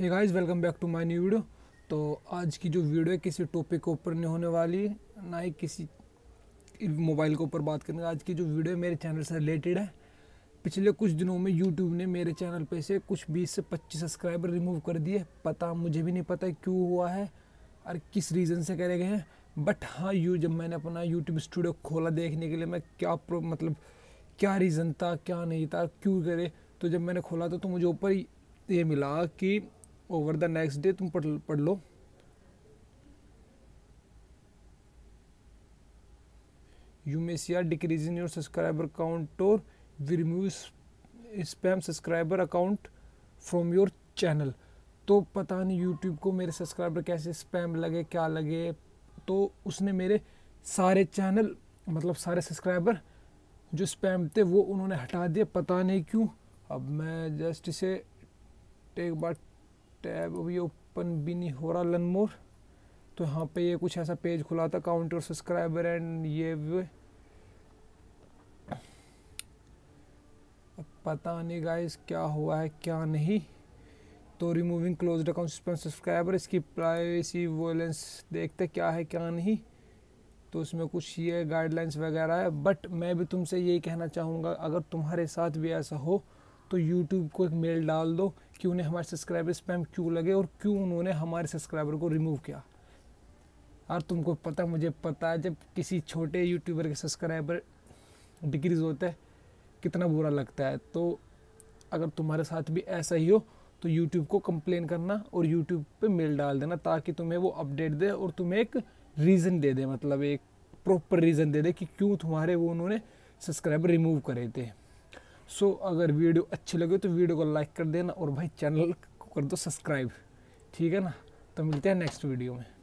hey guys welcome back to my new video तो आज की जो वीडियो है किसी टॉपिक के ऊपर नहीं होने वाली ना ही किसी मोबाइल के ऊपर बात करने आज की जो वीडियो मेरे चैनल से रिलेटेड है पिछले कुछ दिनों में यूट्यूब ने मेरे चैनल पे से कुछ 20 से 25 सब्सक्राइबर रिमूव कर दिए पता मुझे भी नहीं पता क्यों हुआ है और किस रीज़न से करे गए हैं बट हाँ यू जब मैंने अपना यूट्यूब स्टूडियो खोला देखने के लिए मैं क्या मतलब क्या रीज़न था क्या नहीं था क्यों करे तो जब मैंने खोला था तो मुझे ऊपर ये मिला कि ओवर द नेक्स्ट डे तुम पढ़ पढ़ लो you may see a decrease in your subscriber account और we remove spam subscriber account from your channel तो पता नहीं यूट्यूब को मेरे सब्सक्राइबर कैसे स्पैम लगे क्या लगे तो उसने मेरे सारे चैनल मतलब सारे सब्सक्राइबर जो स्पैम थे वो उन्होंने हटा दिए पता नहीं क्यों अब मैं जस्ट इसे एक बार टैब अभी ओपन भी नहीं हो रहा लन मोर तो यहाँ पे ये कुछ ऐसा पेज खुला था काउंटर सब्सक्राइबर एंड ये पता नहीं गाइस क्या हुआ है क्या नहीं तो removing close account suspend subscriber इसकी प्राइवेसी वोलेंस देखते क्या है क्या नहीं तो उसमें कुछ ये गाइडलाइंस वगैरह है बट मैं भी तुमसे यही कहना चाहूँगा अगर तुम्हारे साथ भी ऐसा हो तो यूट्यूब को एक मेल डाल दो कि उन्हें हमारे सब्सक्राइबर स्पैम क्यों लगे और क्यों उन्होंने हमारे सब्सक्राइबर को रिमूव किया और तुमको पता मुझे पता है जब किसी छोटे यूट्यूबर के सब्सक्राइबर डिक्रीज होते हैं कितना बुरा लगता है तो अगर तुम्हारे साथ भी ऐसा ही हो तो यूट्यूब को कंप्लेन करना और यूट्यूब पे मेल डाल देना ताकि तुम्हें वो अपडेट दे और तुम्हें एक रीज़न दे दे मतलब एक प्रॉपर रीज़न दे दे कि क्यों तुम्हारे वो उन्होंने सब्सक्राइबर रिमूव करे थे सो so, अगर वीडियो अच्छी लगे तो वीडियो को लाइक कर देना और भाई चैनल को कर दो सब्सक्राइब ठीक है ना तो मिलते हैं नेक्स्ट वीडियो में